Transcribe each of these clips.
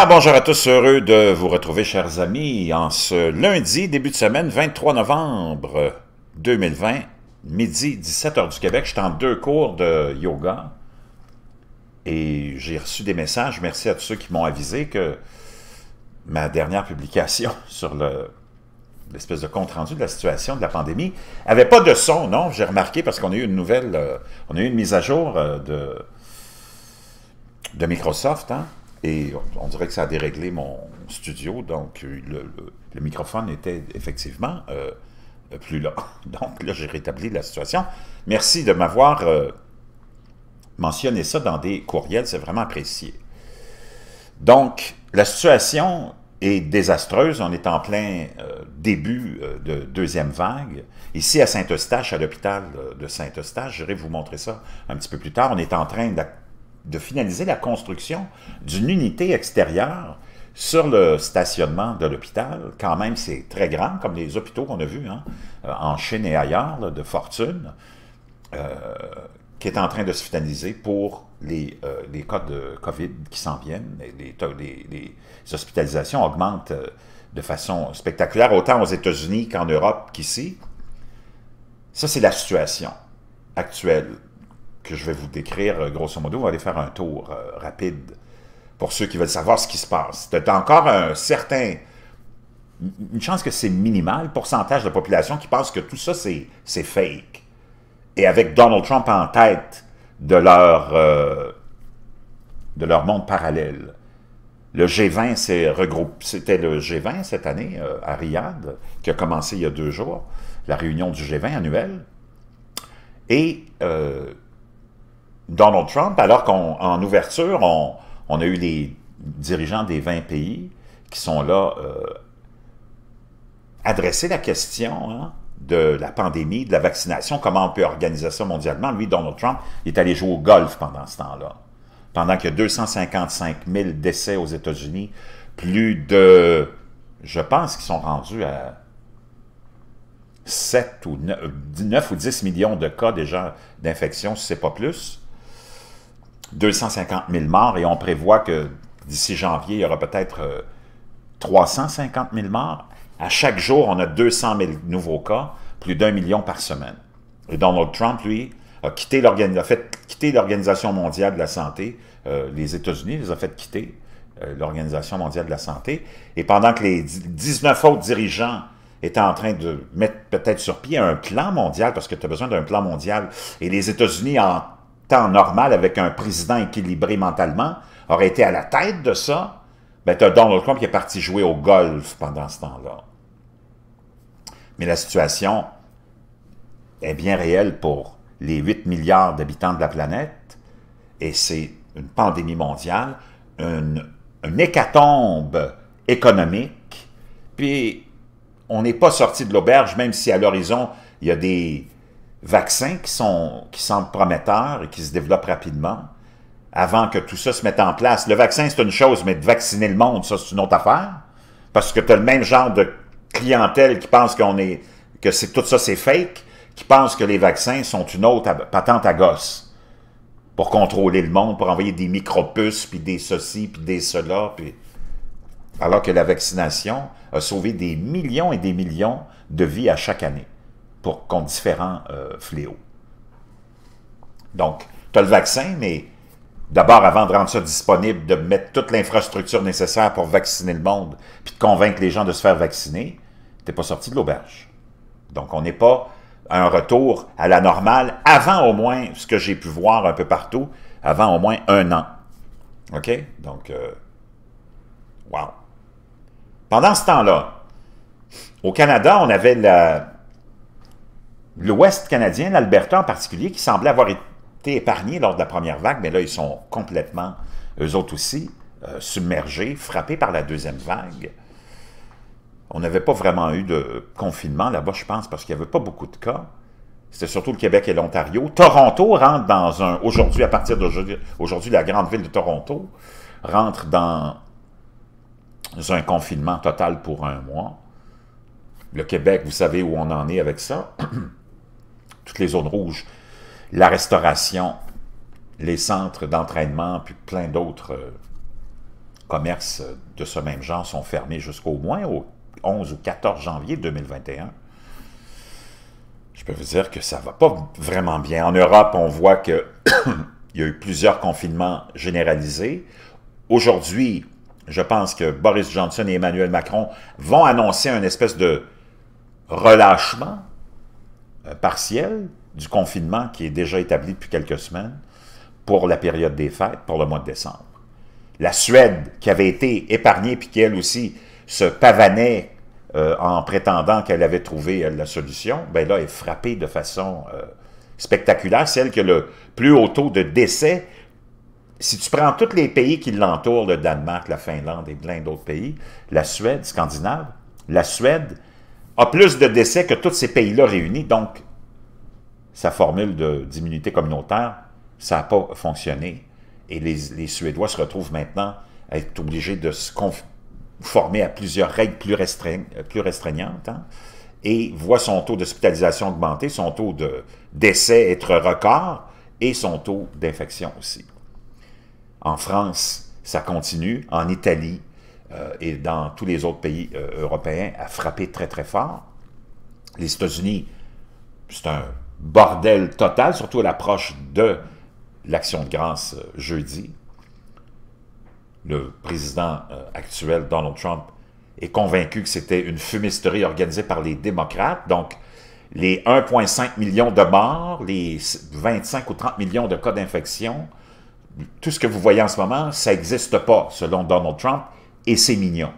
Ah, bonjour à tous, heureux de vous retrouver, chers amis, en ce lundi, début de semaine, 23 novembre 2020, midi, 17h du Québec. Je suis en deux cours de yoga et j'ai reçu des messages. Merci à tous ceux qui m'ont avisé que ma dernière publication sur l'espèce de compte-rendu de la situation de la pandémie, n'avait pas de son, non, j'ai remarqué, parce qu'on a eu une nouvelle, euh, on a eu une mise à jour euh, de, de Microsoft, hein, et on, dirait que ça a déréglé mon studio, donc euh, le, microphone était effectivement euh, plus là. Donc là, j'ai rétabli la situation. Merci de m'avoir euh, mentionné ça dans des courriels, c'est vraiment apprécié. Donc, la situation est désastreuse. On est en plein début de deuxième vague. Ici à Saint-Eustache, à l'hôpital de Saint-Eustache, vais vous montrer ça un petit peu plus tard. On est en train de finaliser la construction d'une unité extérieure sur le stationnement de l'hôpital. Quand même, c'est très grand, comme les hôpitaux qu'on a vus hein, euh, en Chine et ailleurs, de fortune, euh, qui est en train de se finaliser pour les, euh, cas de COVID qui s'en viennent. Les, les, hospitalisations augmentent de façon spectaculaire, autant aux États-Unis qu'en Europe qu'ici. Ça, c'est la situation actuelle que je vais vous décrire, euh, grosso modo, on va aller faire un tour euh, rapide pour ceux qui veulent savoir ce qui se passe. C'est encore un certain... Une chance que c'est minimal, pourcentage de la population qui pense que tout ça, c'est fake. Et avec Donald Trump en tête de leur, euh, de leur monde parallèle. Le G20 s'est regroupé, c'était le G20 cette année à Riyad, qui a commencé il y a deux jours, la réunion du G20 annuelle. Et Donald Trump, alors qu'en ouverture, on, a eu les dirigeants des 20 pays qui sont là euh, adresser la question hein, de la pandémie, de la vaccination, comment on peut organiser ça mondialement. Lui, Donald Trump, il est allé jouer au golf pendant ce temps-là. Pendant qu'il y a 255 000 décès aux États-Unis, plus de, je pense qu'ils sont rendus à 7 ou 9, ou 10 millions de cas déjà d'infection, si ce n'est pas plus. 250 000 morts et on prévoit que d'ici janvier, il y aura peut-être 350 euh, 000 morts. À chaque jour, on a 200 000 nouveaux cas, plus d'un million par semaine. Et Donald Trump, lui, a, quitté fait quitter l'Organisation mondiale de la santé. Euh, les États-Unis les ont fait quitter euh, l'Organisation mondiale de la santé. Et pendant que les 19 autres dirigeants étaient en train de mettre peut-être sur pied un plan mondial, parce que tu as besoin d'un plan mondial, et les États-Unis en temps normal avec un président équilibré mentalement, aurait été à la tête de ça, ben, tu as Donald Trump qui est parti jouer au golf pendant ce temps-là. Mais la situation est bien réelle pour les 8 milliards d'habitants de la planète, et c'est une pandémie mondiale, une, une hécatombe économique, puis on n'est pas sorti de l'auberge, même si à l'horizon, il y a des vaccins qui, sont, qui semblent prometteurs et qui se développent rapidement avant que tout ça se mette en place. Le vaccin, c'est une chose, mais de vacciner le monde, ça, c'est une autre affaire. Parce que tu as le même genre de clientèle qui pense qu'on est que tout ça, c'est fake, qui pense que les vaccins sont une autre patente à gosse pour contrôler le monde, pour envoyer des micropuces, puis des ceci, puis des cela, puis... Alors que la vaccination a sauvé des millions et des millions de vies à chaque année pour, contre différents euh, fléaux. Donc, tu as le vaccin, mais d'abord, avant de rendre ça disponible, de mettre toute l'infrastructure nécessaire pour vacciner le monde, puis de convaincre les gens de se faire vacciner, tu n'es pas sorti de l'auberge. Donc, on n'est pas à un retour à la normale avant au moins ce que j'ai pu voir un peu partout, avant au moins un an. OK? Donc, euh, wow. Pendant ce temps-là, au Canada, on avait la, l'Ouest canadien, l'Alberta en particulier, qui semblait avoir été épargné lors de la première vague, mais là, ils sont complètement, eux autres aussi, euh, submergés, frappés par la deuxième vague. On n'avait pas vraiment eu de confinement là-bas, je pense, parce qu'il n'y avait pas beaucoup de cas. C'était surtout le Québec et l'Ontario. Toronto rentre dans un... Aujourd'hui, à partir d'aujourd'hui, aujourd'hui, la grande ville de Toronto rentre dans un confinement total pour un mois. Le Québec, vous savez où on en est avec ça. toutes les zones rouges, la restauration, les centres d'entraînement, puis plein d'autres euh, commerces de ce même genre sont fermés jusqu'au moins au 11 ou 14 janvier 2021. Je peux vous dire que ça ne va pas vraiment bien. En Europe, on voit qu'il y a eu plusieurs confinements généralisés. Aujourd'hui, je pense que Boris Johnson et Emmanuel Macron vont annoncer un espèce de relâchement euh, partielle du confinement qui est déjà établi depuis quelques semaines pour la période des fêtes, pour le mois de décembre. La Suède, qui avait été épargnée, puis qui elle aussi se pavanait euh, en prétendant qu'elle avait trouvé euh, la solution, ben là, est frappée de façon spectaculaire. Celle qui a le plus haut taux de décès. Si tu prends tous les pays qui l'entourent, le Danemark, la Finlande et plein d'autres pays, la Suède, Scandinave, la Suède a plus de décès que tous ces pays-là réunis, donc sa formule d'immunité communautaire, ça n'a pas fonctionné. Et les, Suédois se retrouvent maintenant être obligés de se conformer à plusieurs règles plus, plus restreignantes, hein, et voit son taux d'hospitalisation augmenter, son taux de décès être record, et son taux d'infection aussi. En France, ça continue. En Italie, euh, et dans tous les autres pays euh, européens a frappé très très fort. Les États-Unis, c'est un bordel total, surtout à l'approche de l'action de grâce euh, jeudi. Le président actuel, Donald Trump, est convaincu que c'était une fumisterie organisée par les démocrates. Donc, les 1,5 million de morts, les 25 ou 30 millions de cas d'infection, tout ce que vous voyez en ce moment, ça n'existe pas, selon Donald Trump et c'est mignon.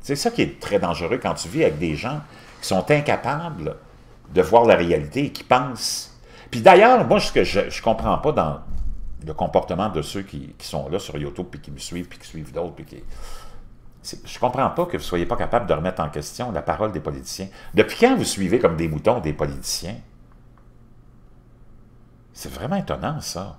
C'est ça qui est très dangereux quand tu vis avec des gens qui sont incapables de voir la réalité et qui pensent. Puis d'ailleurs, moi, ce que je ne comprends pas dans le comportement de ceux qui, sont là sur YouTube, puis qui me suivent, puis qui suivent d'autres, puis qui... Je comprends pas que vous soyez pas capable de remettre en question la parole des politiciens. Depuis quand vous suivez comme des moutons des politiciens? C'est vraiment étonnant, ça.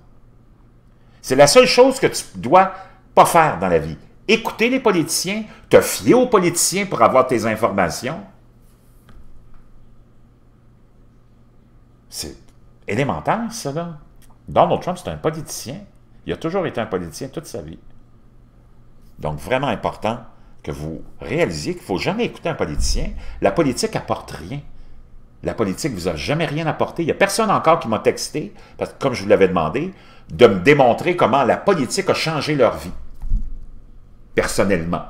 C'est la seule chose que tu dois pas faire dans la vie écouter les politiciens, te fier aux politiciens pour avoir tes informations. C'est élémentaire, ça, Donald Trump, c'est un politicien. Il a toujours été un politicien toute sa vie. Donc, vraiment important que vous réalisiez qu'il ne faut jamais écouter un politicien. La politique apporte rien. La politique vous a jamais rien apporté. Il n'y a personne encore qui m'a texté, parce que comme je vous l'avais demandé, de me démontrer comment la politique a changé leur vie personnellement.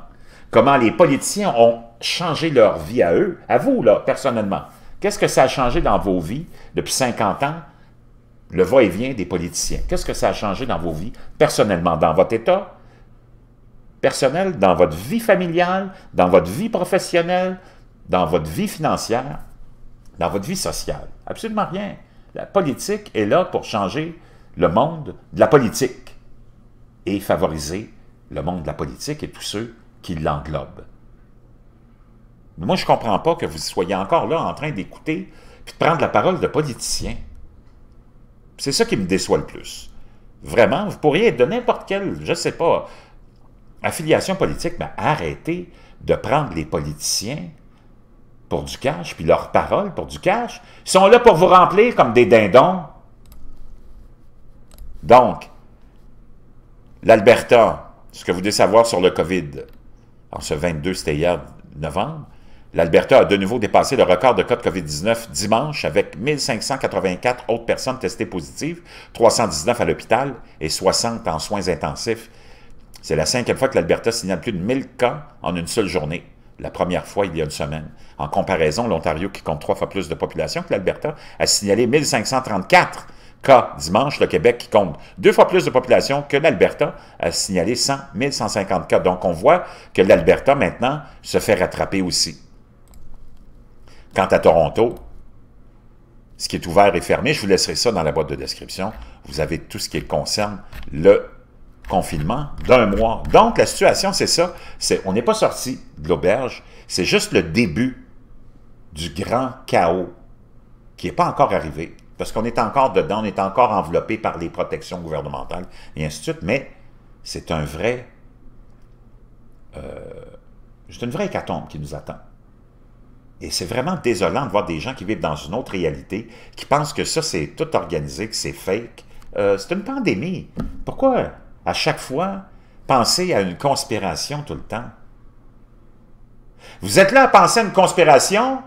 Comment les politiciens ont changé leur vie à eux, à vous, là, personnellement. Qu'est-ce que ça a changé dans vos vies depuis 50 ans, le va-et-vient des politiciens? Qu'est-ce que ça a changé dans vos vies, personnellement, dans votre état personnel, dans votre vie familiale, dans votre vie professionnelle, dans votre vie financière, dans votre vie sociale? Absolument rien. La politique est là pour changer le monde de la politique et favoriser le monde de la politique et tous ceux qui l'englobent. Moi, je ne comprends pas que vous soyez encore là en train d'écouter puis de prendre la parole de politiciens. C'est ça qui me déçoit le plus. Vraiment, vous pourriez être de n'importe quelle, je ne sais pas, affiliation politique, mais arrêtez de prendre les politiciens pour du cash, puis leurs paroles pour du cash. Ils sont là pour vous remplir comme des dindons. Donc, l'Alberta, ce que vous devez savoir sur le COVID, en ce 22, c'était novembre, l'Alberta a de nouveau dépassé le record de cas de COVID-19 dimanche avec 1584 autres personnes testées positives, 319 à l'hôpital et 60 en soins intensifs. C'est la cinquième fois que l'Alberta signale plus de 1000 cas en une seule journée la première fois il y a une semaine. En comparaison, l'Ontario, qui compte trois fois plus de population que l'Alberta, a signalé 1534 Cas dimanche, le Québec qui compte deux fois plus de population que l'Alberta a signalé 100 150 cas. Donc on voit que l'Alberta maintenant se fait rattraper aussi. Quant à Toronto, ce qui est ouvert et fermé, je vous laisserai ça dans la boîte de description. Vous avez tout ce qui concerne le confinement d'un mois. Donc, la situation, c'est ça. C'est, on n'est pas sorti de l'auberge. C'est juste le début du grand chaos qui n'est pas encore arrivé. Parce qu'on est encore dedans, on est encore enveloppé par les protections gouvernementales et ainsi de suite, mais c'est un vrai... Euh, c'est une vraie hécatombe qui nous attend. Et c'est vraiment désolant de voir des gens qui vivent dans une autre réalité, qui pensent que ça, c'est tout organisé, que c'est fake. Euh, c'est une pandémie. Pourquoi, à chaque fois, penser à une conspiration tout le temps? Vous êtes là à penser à une conspiration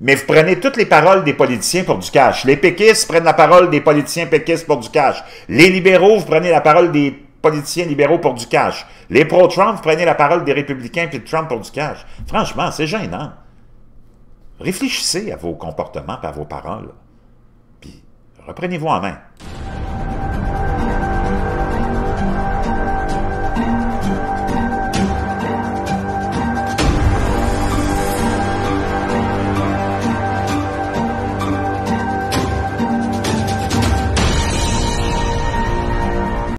mais vous prenez toutes les paroles des politiciens pour du cash. Les péquistes prennent la parole des politiciens péquistes pour du cash. Les libéraux, vous prenez la parole des politiciens libéraux pour du cash. Les pro-Trump, vous prenez la parole des républicains puis de Trump pour du cash. Franchement, c'est gênant. Réfléchissez à vos comportements et à vos paroles. Puis reprenez-vous en main.